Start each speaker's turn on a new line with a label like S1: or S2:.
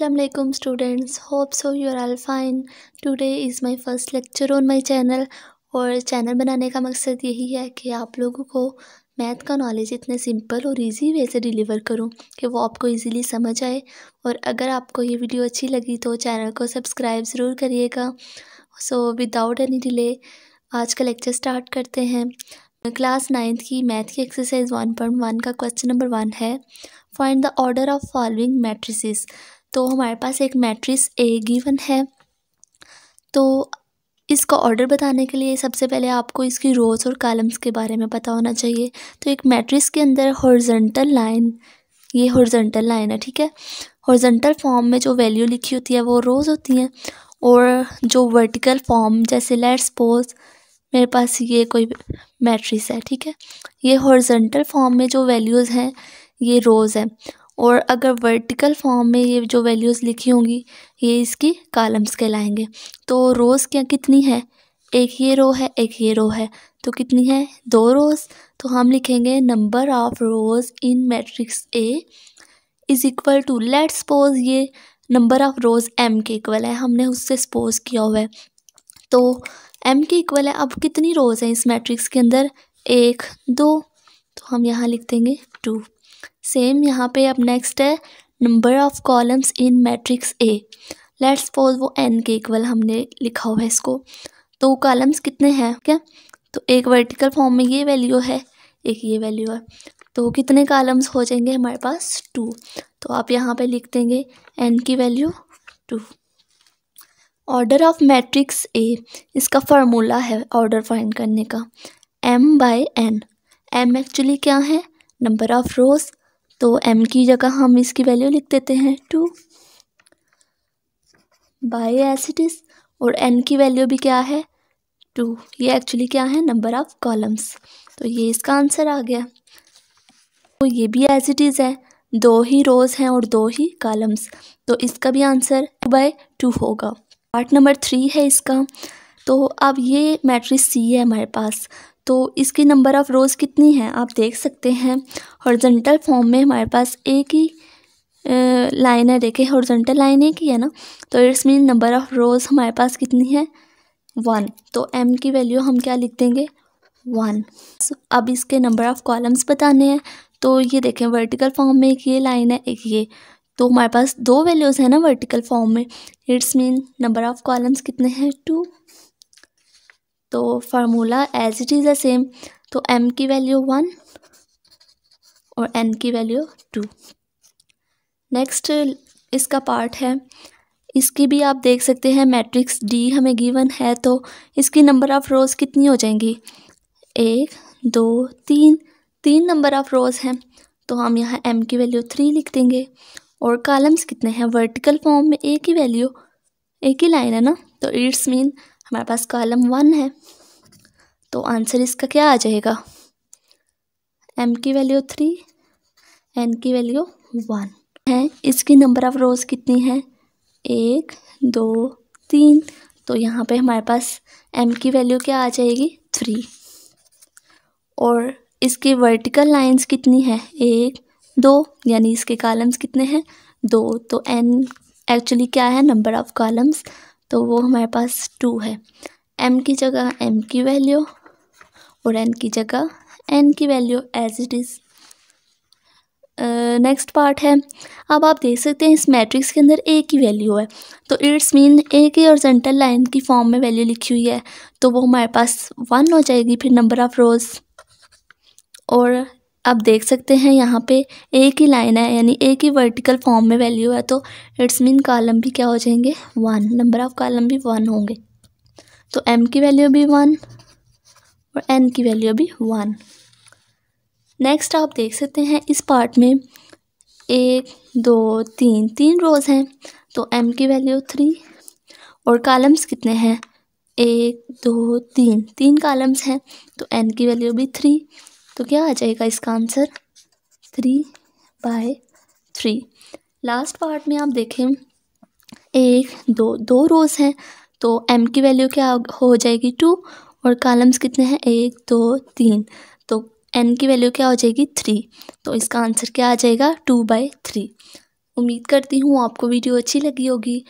S1: Assalamualaikum students hope so you are all fine today is my first lecture on my channel और channel बनाने का मकसद यही है कि आप लोगों को मैथ का नॉलेज इतने सिंपल और इजी वे से डिलीवर करूं कि वो आपको इजीली समझ आए और अगर आपको ये वीडियो अच्छी लगी तो चैनल को सब्सक्राइब ज़रूर करिएगा सो विदाउट एनी डिले आज का लेक्चर स्टार्ट करते हैं क्लास नाइन्थ की मैथ की एक्सरसाइज वन पॉइंट वन का क्वेश्चन नंबर वन है find the order of following matrices तो हमारे पास एक मैट्रिक्स ए गिवन है तो इसका ऑर्डर बताने के लिए सबसे पहले आपको इसकी रोज़ और कॉलम्स के बारे में पता होना चाहिए तो एक मैट्रिक्स के अंदर हॉर्जेंटल लाइन ये हॉर्जेंटल लाइन है ठीक है हॉर्जेंटल फॉर्म में जो वैल्यू लिखी होती है वो रोज़ होती हैं और जो वर्टिकल फॉर्म जैसे लेट सपोज मेरे पास ये कोई मैट्रिक्स है ठीक है ये हॉर्जेंटल फॉर्म में जो वैल्यूज़ हैं ये रोज़ है और अगर वर्टिकल फॉर्म में ये जो वैल्यूज़ लिखी होंगी ये इसकी कालम्स कहलाएंगे तो रोज़ क्या कितनी है एक ये रो है एक ये रो है तो कितनी है दो रोज़ तो हम लिखेंगे number of rows in matrix A is equal to let suppose ये नंबर ऑफ़ रोज़ एम के इक्वल है हमने उससे सपोज किया हुआ है तो एम के इक्वल है अब कितनी रोज़ हैं इस मैट्रिक्स के अंदर एक दो तो हम यहाँ लिख देंगे टू सेम यहाँ पे अब नेक्स्ट है number of columns in matrix A let's suppose वो एन के इक्वल हमने लिखा हुआ है इसको तो कॉलम्स कितने हैं क्या तो एक वर्टिकल फॉर्म में ये वैल्यू है एक ये वैल्यू है तो कितने कॉलम्स हो जाएंगे हमारे पास टू तो आप यहाँ पे लिख देंगे एन की value two order of matrix A इसका फार्मूला है ऑर्डर फाइंड करने का M by N M actually क्या है नंबर ऑफ रोज तो एम की जगह हम इसकी वैल्यू लिख देते हैं two by as it is और एन की वैल्यू भी क्या है टू ये एक्चुअली क्या है नंबर ऑफ़ कॉलम्स तो ये इसका आंसर आ गया तो ये भी एज इट इज़ है दो ही रोज़ हैं और दो ही कॉलम्स तो इसका भी आंसर टू टू होगा पार्ट नंबर थ्री है इसका तो अब ये मैट्रिक्स सी है हमारे पास तो इसकी नंबर ऑफ़ रोज़ कितनी है आप देख सकते हैं हॉर्जेंटल फॉर्म में हमारे पास एक ही लाइन है देखे हॉर्जेंटल लाइन एक ही है ना तो it's mean number of rows हमारे पास कितनी है वन तो एम की वैल्यू हम क्या लिख देंगे वन अब इसके नंबर ऑफ़ कॉलम्स बताने हैं तो ये देखें वर्टिकल फॉर्म में एक ये लाइन है एक ये तो हमारे पास दो वैल्यूज़ हैं ना वर्टिकल फॉर्म में it's mean number of columns कितने हैं टू तो formula as it is the same तो एम की वैल्यू वन और एन की वैल्यू टू नेक्स्ट इसका पार्ट है इसकी भी आप देख सकते हैं मैट्रिक्स डी हमें गिवन है तो इसकी नंबर ऑफ़ रोज़ कितनी हो जाएंगी एक दो तीन तीन नंबर ऑफ़ रोज़ हैं तो हम यहाँ एम की वैल्यू थ्री लिख देंगे और कॉलम्स कितने हैं वर्टिकल फॉर्म में एक ही वैल्यू एक ही लाइन है ना तो इट्स मीन हमारे पास कॉलम वन है तो आंसर इसका क्या आ जाएगा एम की वैल्यू थ्री एन की वैल्यू वन है इसकी नंबर ऑफ रोज़ कितनी है एक दो तीन तो यहाँ पे हमारे पास एम की वैल्यू क्या आ जाएगी थ्री और इसकी वर्टिकल लाइंस कितनी है एक दो यानी इसके कॉलम्स कितने हैं दो तो एन एक्चुअली क्या है नंबर ऑफ़ कॉलम्स तो वो हमारे पास टू है एम की जगह एम की वैल्यू और एन की जगह एन की value as it is next part है अब आप देख सकते हैं इस मैट्रिक्स के अंदर ए की वैल्यू है तो इट्स मीन ए की औरजेंटल लाइन की फॉर्म में वैल्यू लिखी हुई है तो वो हमारे पास वन हो जाएगी फिर नंबर ऑफ़ रोज़ और आप देख सकते हैं यहाँ पे एक ही लाइन है यानी एक ही वर्टिकल फॉर्म में वैल्यू है तो इट्स मीन कॉलम भी क्या हो जाएंगे वन नंबर ऑफ कॉलम भी वन होंगे तो एम की वैल्यू भी वन और एन की वैल्यू भी वन नेक्स्ट आप देख सकते हैं इस पार्ट में एक दो तीन तीन रोज़ हैं तो एम की वैल्यू थ्री और कॉलम्स कितने हैं एक दो तीन तीन कॉलम्स हैं तो एन की वैल्यू भी थ्री तो क्या आ जाएगा इसका answer three by three last part में आप देखें एक दो दो रोज़ हैं तो एम की वैल्यू क्या हो जाएगी टू और कॉलम्स कितने हैं एक दो तीन तो एन की वैल्यू क्या हो जाएगी थ्री तो इसका आंसर क्या आ जाएगा टू बाई थ्री उम्मीद करती हूँ आपको वीडियो अच्छी लगी होगी